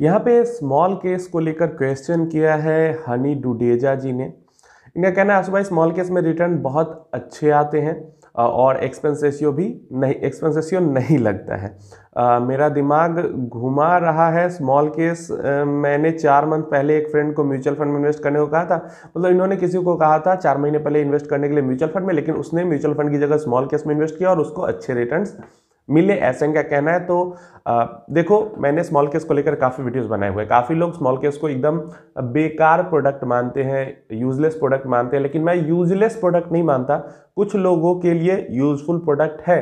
यहाँ पे small case को लेकर क्वेश्चन किया है हनी डुडेजा जी ने इनका कहना है आशु भाई स्मॉल केस में रिटर्न बहुत अच्छे आते हैं और एक्सपेंसेसियो भी नहीं एक्सपेंसेसियो नहीं लगता है आ, मेरा दिमाग घुमा रहा है स्मॉल केस आ, मैंने चार मंथ पहले एक फ्रेंड को म्यूचुअल फंड में इन्वेस्ट करने को कहा था मतलब इन्होंने किसी को कहा था चार महीने पहले इन्वेस्ट करने के लिए म्यूचुअल फंड में लेकिन उसने म्यूचुअल फंड की जगह स्मॉल केस में इन्वेस्ट किया और उसको अच्छे रिटर्न मिले ऐसे का कहना है तो आ, देखो मैंने स्मॉल केस को लेकर काफ़ी वीडियोस बनाए हुए हैं काफ़ी लोग स्मॉल केस को एकदम बेकार प्रोडक्ट मानते हैं यूजलेस प्रोडक्ट मानते हैं लेकिन मैं यूजलेस प्रोडक्ट नहीं मानता कुछ लोगों के लिए यूजफुल प्रोडक्ट है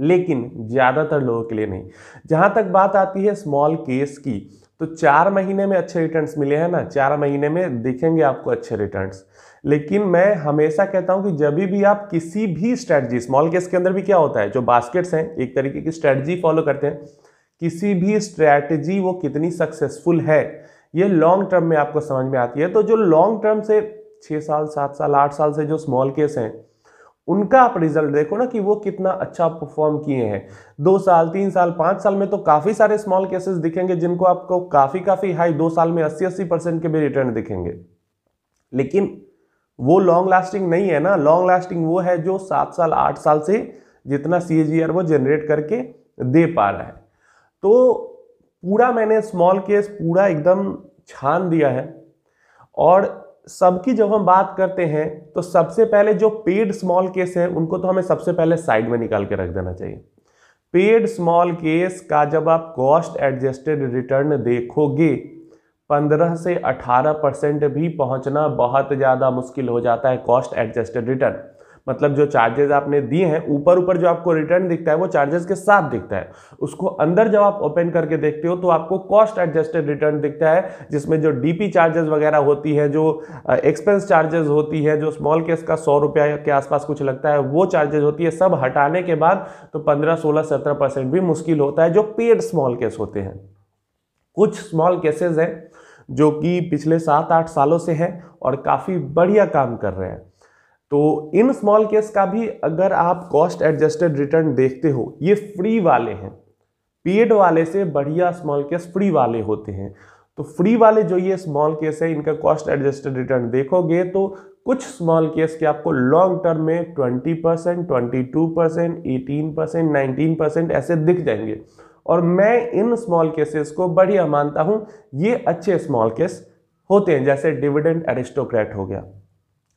लेकिन ज़्यादातर लोगों के लिए नहीं जहां तक बात आती है स्मॉल केस की तो चार महीने में अच्छे रिटर्न्स मिले हैं ना चार महीने में देखेंगे आपको अच्छे रिटर्न्स लेकिन मैं हमेशा कहता हूं कि जब भी आप किसी भी स्ट्रेटजी स्मॉल केस के अंदर भी क्या होता है जो बास्केट्स हैं एक तरीके की स्ट्रेटजी फॉलो करते हैं किसी भी स्ट्रैटेजी वो कितनी सक्सेसफुल है ये लॉन्ग टर्म में आपको समझ में आती है तो जो लॉन्ग टर्म से छः साल सात साल आठ साल से जो स्मॉल केस हैं उनका आप रिजल्ट देखो ना कि वो कितना अच्छा परफॉर्म किए हैं दो साल तीन साल पांच साल में तो काफ़ी सारे स्मॉल केसेस दिखेंगे जिनको आपको काफ़ी काफ़ी हाई दो साल में अस्सी अस्सी परसेंट के भी रिटर्न दिखेंगे लेकिन वो लॉन्ग लास्टिंग नहीं है ना लॉन्ग लास्टिंग वो है जो सात साल आठ साल से जितना सी वो जनरेट करके दे पा रहा है तो पूरा मैंने स्मॉल केस पूरा एकदम छान दिया है और सबकी जब हम बात करते हैं तो सबसे पहले जो पेड स्मॉल केस है उनको तो हमें सबसे पहले साइड में निकाल के रख देना चाहिए पेड स्मॉल केस का जब आप कॉस्ट एडजस्टेड रिटर्न देखोगे 15 से 18 परसेंट भी पहुंचना बहुत ज़्यादा मुश्किल हो जाता है कॉस्ट एडजस्टेड रिटर्न मतलब जो चार्जेस आपने दिए हैं ऊपर ऊपर जो आपको रिटर्न दिखता है वो चार्जेस के साथ दिखता है उसको अंदर जब आप ओपन करके देखते हो तो आपको कॉस्ट एडजस्टेड रिटर्न दिखता है जिसमें जो डीपी चार्जेस वगैरह होती है जो एक्सपेंस चार्जेस होती है जो स्मॉल केस का सौ रुपया के आसपास कुछ लगता है वो चार्जेस होती है सब हटाने के बाद तो पंद्रह सोलह सत्रह परसेंट भी मुश्किल होता है जो पेड स्मॉल केस होते हैं कुछ स्मॉल केसेस हैं जो कि पिछले सात आठ सालों से हैं और काफ़ी बढ़िया काम कर रहे हैं तो इन स्मॉल केस का भी अगर आप कॉस्ट एडजस्टेड रिटर्न देखते हो ये फ्री वाले हैं पेड वाले से बढ़िया स्मॉल केस फ्री वाले होते हैं तो फ्री वाले जो ये स्मॉल केस है इनका कॉस्ट एडजस्टेड रिटर्न देखोगे तो कुछ स्मॉल केस के आपको लॉन्ग टर्म में 20 percent twenty two percent eighteen percent nineteen percent ऐसे दिख जाएंगे और मैं इन स्मॉल केसेस को बढ़िया मानता हूँ ये अच्छे स्मॉल केस होते हैं जैसे डिविडेंड एरिस्टोक्रेट हो गया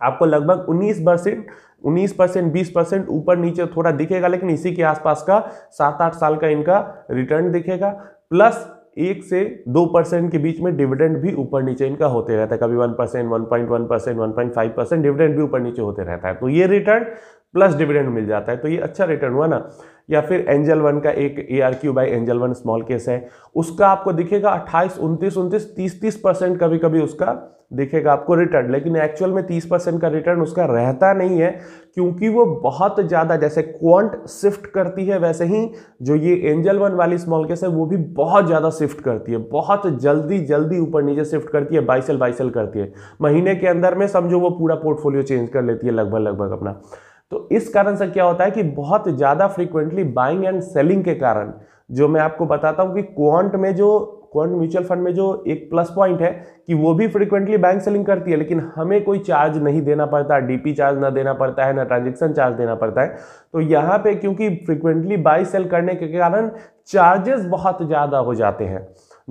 आपको लगभग 19 परसेंट उन्नीस परसेंट बीस परसेंट ऊपर नीचे थोड़ा दिखेगा लेकिन इसी के आसपास का सात आठ साल का इनका रिटर्न दिखेगा प्लस एक से दो परसेंट के बीच में डिविडेंड भी ऊपर नीचे इनका होते रहता है कभी one percent one point one percent one point five percent dividend भी ऊपर नीचे होते रहता है तो ये रिटर्न प्लस डिविडेंड मिल जाता है तो ये अच्छा रिटर्न हुआ ना या फिर एंजल वन का एक A R Q by Angel One small case है उसका आपको दिखेगा अट्ठाईस उनतीस उनतीस तीस तीस परसेंट कभी कभी उसका दिखेगा आपको रिटर्न लेकिन एक्चुअल में तीस परसेंट का रिटर्न उसका रहता नहीं है क्योंकि वो बहुत ज़्यादा जैसे क्वांट शिफ्ट करती है वैसे ही जो ये एंजल वन वाली स्मॉल केस है वो भी बहुत ज़्यादा शिफ्ट करती है बहुत जल्दी जल्दी ऊपर नीचे शिफ्ट करती है बाइसल बाइसल करती है महीने के अंदर में समझो वो पूरा पोर्टफोलियो चेंज कर लेती है लगभग लगभग अपना तो इस कारण से क्या होता है कि बहुत ज़्यादा फ्रीक्वेंटली बाइंग एंड सेलिंग के कारण जो मैं आपको बताता हूं कि क्वांट में जो क्वांट म्यूचुअल फंड में जो एक प्लस पॉइंट है कि वो भी फ्रीक्वेंटली बैंक सेलिंग करती है लेकिन हमें कोई चार्ज नहीं देना पड़ता डीपी चार्ज ना देना पड़ता है ना ट्रांजेक्शन चार्ज देना पड़ता है तो यहाँ पे क्योंकि फ्रीक्वेंटली बाई सेल करने के कारण चार्जेस बहुत ज़्यादा हो जाते हैं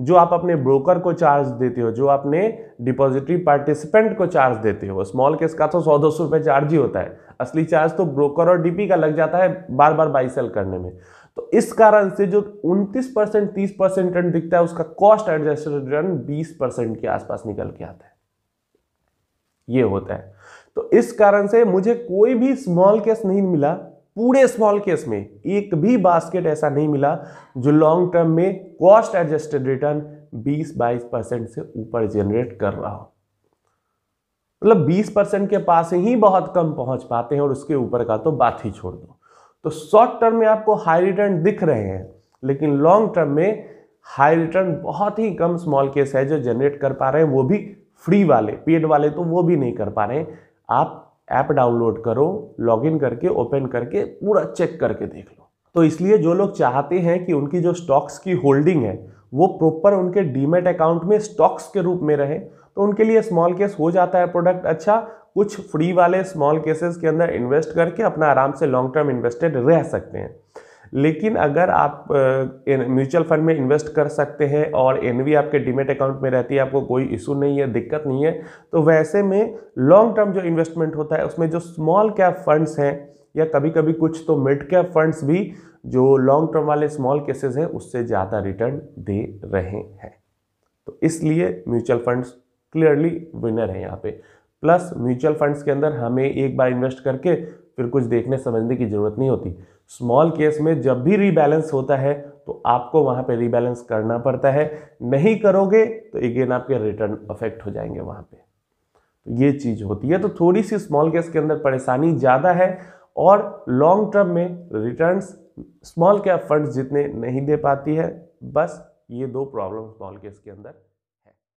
जो आप अपने ब्रोकर को चार्ज देते हो जो अपने डिपॉजिटरी पार्टिसिपेंट को चार्ज देते हो स्मॉल केस का तो सौ दो सौ रुपये चार्ज ही होता है असली चार्ज तो ब्रोकर और डीपी का लग जाता है बार बार बाई सेल करने में तो इस कारण से जो 29 परसेंट तीस परसेंट रिटर्न दिखता है उसका कॉस्ट एडजस्टेड रिटर्न 20 परसेंट के आसपास निकल के आता है ये होता है तो इस कारण से मुझे कोई भी स्मॉल केस नहीं मिला पूरे स्मॉल केस में एक भी बास्केट ऐसा नहीं मिला जो लॉन्ग टर्म में कॉस्ट एडजस्टेड रिटर्न 20-22 परसेंट से ऊपर जनरेट कर रहा हो मतलब 20 परसेंट के पास ही बहुत कम पहुंच पाते हैं और उसके ऊपर का तो बात ही छोड़ दो तो शॉर्ट टर्म में आपको हाई रिटर्न दिख रहे हैं लेकिन लॉन्ग टर्म में हाई रिटर्न बहुत ही कम स्मॉल केस है जो जनरेट कर पा रहे हैं वो भी फ्री वाले पेड वाले तो वो भी नहीं कर पा रहे हैं आप ऐप डाउनलोड करो लॉगिन करके ओपन करके पूरा चेक करके देख लो तो इसलिए जो लोग चाहते हैं कि उनकी जो स्टॉक्स की होल्डिंग है वो प्रॉपर उनके डीमेट अकाउंट में स्टॉक्स के रूप में रहे तो उनके लिए स्मॉल केस हो जाता है प्रोडक्ट अच्छा कुछ फ्री वाले स्मॉल केसेस के अंदर इन्वेस्ट करके अपना आराम से लॉन्ग टर्म इन्वेस्टेड रह सकते हैं लेकिन अगर आप म्यूचुअल फंड में इन्वेस्ट कर सकते हैं और एनवी आपके डिमेट अकाउंट में रहती है आपको कोई इशू नहीं है दिक्कत नहीं है तो वैसे में लॉन्ग टर्म जो इन्वेस्टमेंट होता है उसमें जो स्मॉल कैप फंड्स हैं या कभी कभी कुछ तो मिड कैप फंड्स भी जो लॉन्ग टर्म वाले स्मॉल केसेस हैं उससे ज़्यादा रिटर्न दे रहे हैं तो इसलिए म्यूचुअल फंड्स क्लियरली विनर है यहाँ पे प्लस म्यूचुअल फंड्स के अंदर हमें एक बार इन्वेस्ट करके फिर कुछ देखने समझने की ज़रूरत नहीं होती स्मॉल केस में जब भी रीबैलेंस होता है तो आपको वहाँ पे रीबैलेंस करना पड़ता है नहीं करोगे तो अगेन आपके रिटर्न अफेक्ट हो जाएंगे वहाँ पे तो ये चीज़ होती है तो थोड़ी सी स्मॉल केस के अंदर परेशानी ज़्यादा है और लॉन्ग टर्म में रिटर्न स्मॉल कैप फंड जितने नहीं दे पाती है बस ये दो प्रॉब्लम स्मॉल केस के अंदर